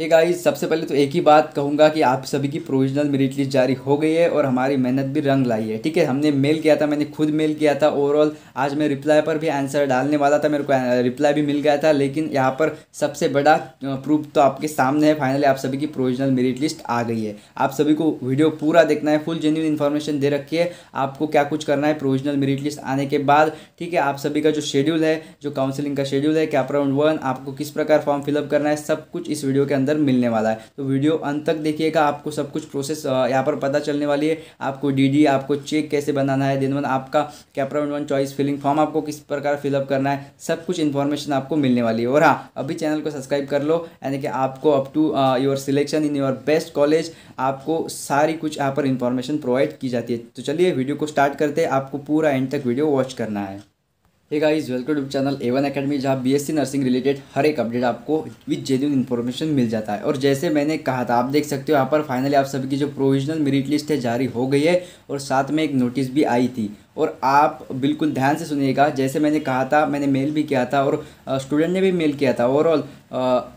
hey guys सबसे पहले तो एक ही बात कहूँगा कि आप सभी की प्रोविजनल मेरिट लिस्ट जारी हो गई है और हमारी मेहनत भी रंग लाई है ठीक है हमने मेल किया था मैंने खुद मेल किया था ओवरऑल आज मैं रिप्लाई पर भी आंसर डालने वाला था मेरे को रिप्लाई भी मिल गया था लेकिन यहाँ पर सबसे बड़ा प्रूफ तो आपके सामने है फाइनली आप सभी की प्रोविजनल मेरिट लिस्ट आ गई है आप सभी को वीडियो पूरा देखना है फुल जेन्यून इन्फॉर्मेशन दे रखी है आपको क्या कुछ करना है प्रोविजनल मेरिट लिस्ट आने के बाद ठीक है आप सभी का जो शेड्यूल है जो काउंसिलिंग का शेड्यूल है कैप राउंड वन आपको किस प्रकार फॉर्म फिलअप करना है सब कुछ इस वीडियो के अंदर अंदर मिलने वाला है तो वीडियो अंत तक देखिएगा आपको सब कुछ प्रोसेस यहाँ पर पता चलने वाली है आपको डीडी आपको चेक कैसे बनाना है दिन आपका कैपरा वन चॉइस फिलिंग फॉर्म आपको किस प्रकार फिलअप करना है सब कुछ इन्फॉर्मेशन आपको मिलने वाली है और हाँ अभी चैनल को सब्सक्राइब कर लो यानी कि आपको up to your selection in your best college आपको सारी कुछ यहाँ पर इन्फॉर्मेशन प्रोवाइड की जाती है तो चलिए वीडियो को स्टार्ट करते हैं आपको पूरा एंड तक वीडियो वॉच करना है hey guys welcome to channel Avon academy जहाँ बी नर्सिंग रिलेटेड हर एक अपडेट आपको विद जेन्यून इन्फॉर्मेशन मिल जाता है और जैसे मैंने कहा था आप देख सकते हो यहाँ पर फाइनली आप सभी की जो प्रोविजनल मेरिट लिस्ट है जारी हो गई है और साथ में एक नोटिस भी आई थी और आप बिल्कुल ध्यान से सुनिएगा जैसे मैंने कहा था मैंने मेल भी किया था और स्टूडेंट ने भी मेल किया था ओवरऑल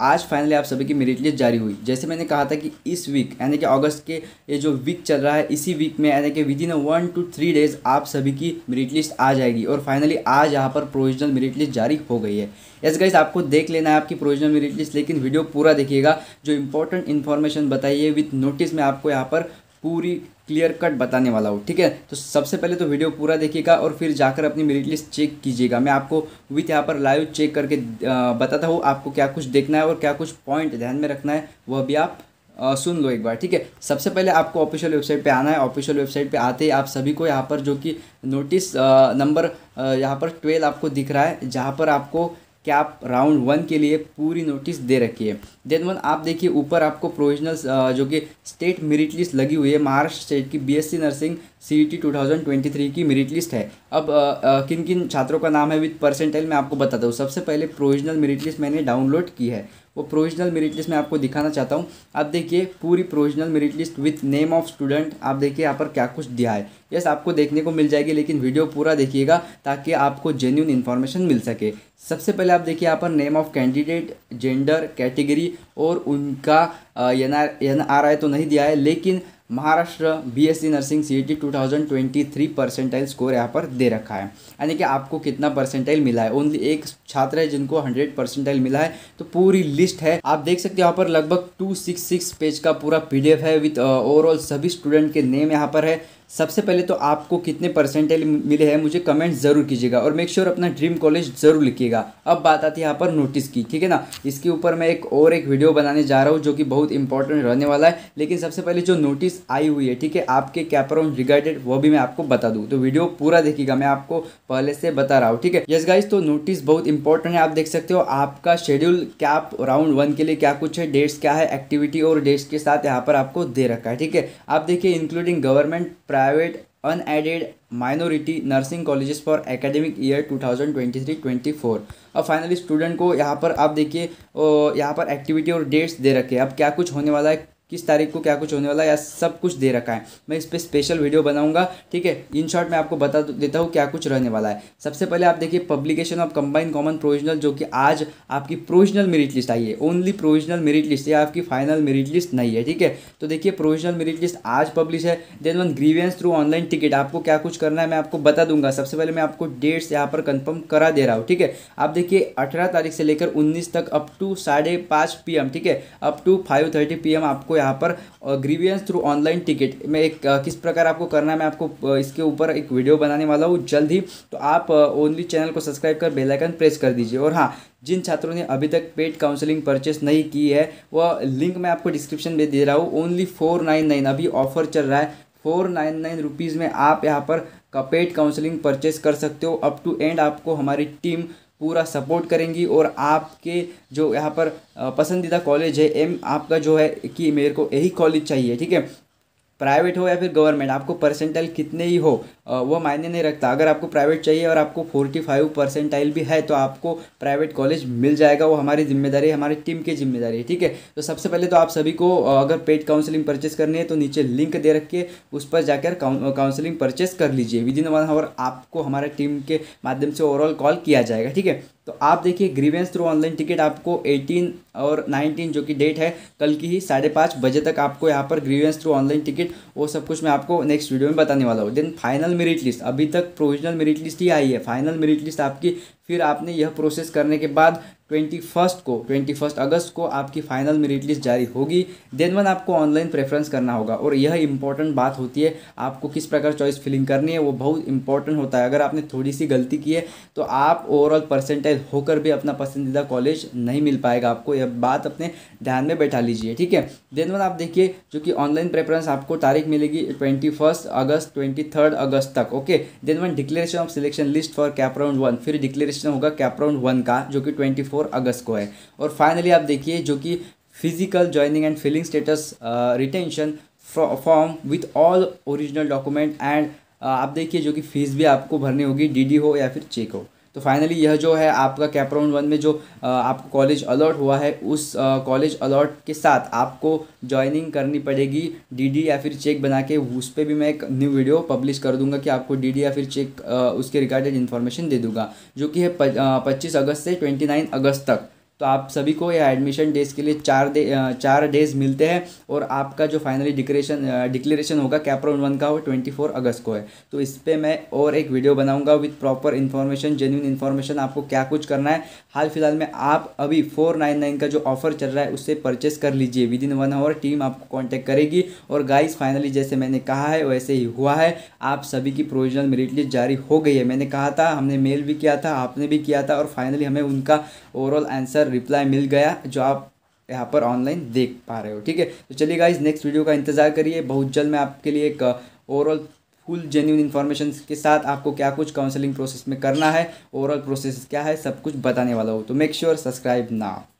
आज फाइनली आप सभी की मेरिट लिस्ट जारी हुई जैसे मैंने कहा था कि इस वीक यानी कि अगस्त के ये जो वीक चल रहा है इसी वीक में यानी कि within one two three days आप सभी की मेरिट लिस्ट आ जाएगी और फाइनली आज यहाँ पर प्रोविजनल मेरिट लिस्ट जारी हो गई है यस गाइज आपको देख लेना है आपकी प्रोविजनल मेरिट लिस्ट लेकिन वीडियो पूरा देखिएगा जो इंपॉर्टेंट इन्फॉर्मेशन बताइए विथ नोटिस में आपको यहाँ पर पूरी क्लियर कट बताने वाला हूँ ठीक है तो सबसे पहले तो वीडियो पूरा देखिएगा और फिर जाकर अपनी मेरिट लिस्ट चेक कीजिएगा मैं आपको विथ यहाँ पर लाइव चेक करके बताता हूँ आपको क्या कुछ देखना है और क्या कुछ पॉइंट ध्यान में रखना है वह भी आप आ, सुन लो एक बार ठीक है सबसे पहले आपको ऑफिशियल वेबसाइट पे आना है ऑफिशियल वेबसाइट पे आते ही आप सभी को यहाँ पर जो कि नोटिस नंबर यहाँ पर ट्वेल्व आपको दिख रहा है जहाँ पर आपको कि आप राउंड वन के लिए पूरी नोटिस दे रखी है देन वन आप देखिए ऊपर आपको प्रोविजनल जो कि स्टेट मेरिट लिस्ट लगी हुई है महाराष्ट्र स्टेट की बीएससी नर्सिंग सीईटी 2023 की मेरिट लिस्ट है अब किन किन छात्रों का नाम है विथ परसेंटेज मैं आपको बताता हूँ सबसे पहले प्रोविजनल मेरिट लिस्ट मैंने डाउनलोड की है वो प्रोविजनल मेरिट लिस्ट मैं आपको दिखाना चाहता हूँ आप देखिए पूरी provisional merit list with name of student आप देखिए यहाँ पर क्या कुछ दिया है यस आपको देखने को मिल जाएगी लेकिन वीडियो पूरा देखिएगा ताकि आपको जेन्यून इन्फॉर्मेशन मिल सके सबसे पहले आप देखिए यहाँ पर name of candidate gender category और उनका N R N R I तो नहीं दिया है लेकिन Maharashtra BSc nursing twenty 2023 percentile score यहाँ पर दे रखा है यानी कि आपको कितना परसेंटाइल मिला है ओनली एक छात्र है जिनको 100 परसेंटाइल मिला है तो पूरी लिस्ट है आप देख सकते हो यहाँ पर लगभग 266 पेज का पूरा पीडीएफ है विथ ओवरऑल uh, सभी स्टूडेंट के नेम यहाँ पर है सबसे पहले तो आपको कितने परसेंटेज मिले हैं मुझे कमेंट ज़रूर कीजिएगा और मेक श्योर sure अपना ड्रीम कॉलेज ज़रूर लिखिएगा अब बात आती है यहाँ पर नोटिस की ठीक है ना इसके ऊपर मैं एक और एक वीडियो बनाने जा रहा हूँ जो कि बहुत इंपॉर्टेंट रहने वाला है लेकिन सबसे पहले जो नोटिस आई हुई है ठीक है आपके कैपराउंड रिगार्डेड वो भी मैं आपको बता दूँ तो वीडियो पूरा देखिएगा मैं आपको पहले से बता रहा हूँ ठीक है यस गाइज तो नोटिस बहुत इंपॉर्टेंट है आप देख सकते हो आपका शेड्यूल क्या राउंड वन के लिए क्या कुछ है डेट्स क्या है एक्टिविटी और डेट्स के साथ यहाँ पर आपको दे रखा है ठीक है आप देखिए including government private unaided minority nursing colleges for academic year 2023-24 अब फाइनली स्टूडेंट को यहाँ पर आप देखिए यहाँ पर एक्टिविटी और डेट्स दे रखे हैं अब क्या कुछ होने वाला है किस तारीख को क्या कुछ होने वाला है या सब कुछ दे रखा है मैं इस पर स्पेशल वीडियो बनाऊंगा ठीक है इन शॉर्ट मैं आपको बता देता हूँ क्या कुछ रहने वाला है सबसे पहले आप देखिए publication of combine common provisional जो कि आज आपकी प्रोविजनल मेरिट लिस्ट आई है ओनली प्रोविजनल मेरिट लिस्ट या आपकी फाइनल मेरिट लिस्ट नहीं है ठीक है तो देखिए प्रोविजनल मेरिट लिस्ट आज पब्लिश है then one grievance through online ticket आपको क्या कुछ करना है मैं आपको बता दूंगा सबसे पहले मैं आपको डेट्स यहाँ पर कन्फर्म करा दे रहा हूँ ठीक है आप देखिए अठारह तारीख से लेकर उन्नीस तक अप टू साढ़े पाँच पी ठीक है up to five thirty P आपको यहाँ पर ग्रीवियंस थ्रू ऑनलाइन टिकट में एक किस प्रकार आपको करना है मैं आपको इसके ऊपर एक वीडियो बनाने वाला हूँ जल्द ही तो आप ओनली चैनल को सब्सक्राइब कर बेलाइकन प्रेस कर दीजिए और हाँ जिन छात्रों ने अभी तक पेड काउंसलिंग परचेस नहीं की है वह लिंक मैं आपको डिस्क्रिप्शन में दे रहा हूँ ओनली फोर अभी ऑफर चल रहा है फोर नाइन नाइन रुपीज़ में आप यहाँ पर पेड काउंसलिंग परचेस कर सकते हो अप टू एंड आपको हमारी टीम पूरा सपोर्ट करेंगी और आपके जो यहाँ पर पसंदीदा कॉलेज है एम आपका जो है कि मेरे को यही कॉलेज चाहिए ठीक है प्राइवेट हो या फिर गवर्नमेंट आपको परसेंटाइल कितने ही हो वो मायने नहीं रखता अगर आपको प्राइवेट चाहिए और आपको फोर्टी फाइव परसेंटाइल भी है तो आपको प्राइवेट कॉलेज मिल जाएगा वो हमारी जिम्मेदारी है हमारी टीम की जिम्मेदारी है ठीक है तो सबसे पहले तो आप सभी को अगर पेड काउंसलिंग परचेस करनी है तो नीचे लिंक दे रखिए उस पर जाकर काउंसलिंग परचेस कर लीजिए विद इन वन आवर आपको हमारे टीम के माध्यम से ओवरऑल कॉल किया जाएगा ठीक है तो आप देखिए ग्रीवेंस थ्रू ऑनलाइन टिकट आपको 18 और 19 जो कि डेट है कल की ही साढ़े पाँच बजे तक आपको यहाँ पर ग्रीवेंस थ्रू ऑनलाइन टिकट वो सब कुछ मैं आपको नेक्स्ट वीडियो में बताने वाला हूँ देन फाइनल मेरिट लिस्ट अभी तक प्रोविजनल मेरिट लिस्ट ही आई है फाइनल मेरिट लिस्ट आपकी फिर आपने यह प्रोसेस करने के बाद ट्वेंटी फर्स्ट को ट्वेंटी फर्स्ट अगस्त को आपकी फाइनल मेरिट लिस्ट जारी होगी देन वन आपको ऑनलाइन प्रेफरेंस करना होगा और यह इंपॉर्टेंट बात होती है आपको किस प्रकार चॉइस फिलिंग करनी है वो बहुत इंपॉर्टेंट होता है अगर आपने थोड़ी सी गलती की है तो आप ओवरऑल परसेंटेज होकर भी अपना पसंदीदा कॉलेज नहीं मिल पाएगा आपको यह बात अपने ध्यान में बैठा लीजिए ठीक है देन वन आप देखिए जो कि ऑनलाइन प्रेफरेंस आपको तारीख मिलेगी twenty first August twenty third August तक okay then one declaration of selection list for CAP round one फिर डिक्लेरेशन होगा कैप राउंड वन का जो कि ट्वेंटी फोर फोर अगस्त को है और फाइनली आप देखिए जो कि physical joining and filling status retention form with all original document and आप देखिए जो कि फ़ीस भी आपको भरनी होगी डीडी हो या फिर चेक हो तो फाइनली यह जो है आपका कैप राउंड वन में जो आपको कॉलेज अलॉट हुआ है उस कॉलेज अलॉट के साथ आपको ज्वाइनिंग करनी पड़ेगी डीडी या फिर चेक बना के उस पर भी मैं एक न्यू वीडियो पब्लिश कर दूंगा कि आपको डीडी या फिर चेक उसके रिगार्डेड इन्फॉर्मेशन दे दूंगा जो कि है पच्चीस अगस्त से ट्वेंटी अगस्त तक तो आप सभी को यह एडमिशन डेज के लिए चार डे दे, चार डेज मिलते हैं और आपका जो फाइनली डिक्रेशन डिक्लेरेशन होगा कैप्रोन वन का वो ट्वेंटी फोर अगस्त को है तो इस पर मैं और एक वीडियो बनाऊंगा with proper information genuine information आपको क्या कुछ करना है हाल फिलहाल में आप अभी फोर नाइन नाइन का जो ऑफर चल रहा है उससे परचेस कर लीजिए within one hour team आपको कॉन्टैक्ट करेगी और गाइज फाइनली जैसे मैंने कहा है वैसे ही हुआ है आप सभी की प्रोविजनल मेरिट लिस्ट जारी हो गई है मैंने कहा था हमने मेल भी किया था आपने भी किया था और फाइनली हमें उनका ओवरऑल आंसर रिप्लाई मिल गया जो आप यहाँ पर ऑनलाइन देख पा रहे हो ठीक है तो चलिए गाइज नेक्स्ट वीडियो का इंतजार करिए बहुत जल्द मैं आपके लिए एक ओवरऑल फुल जेन्यून इन्फॉर्मेशन के साथ आपको क्या कुछ काउंसलिंग प्रोसेस में करना है ओवरऑल प्रोसेस क्या है सब कुछ बताने वाला हो तो मेक श्योर सब्सक्राइब नाउ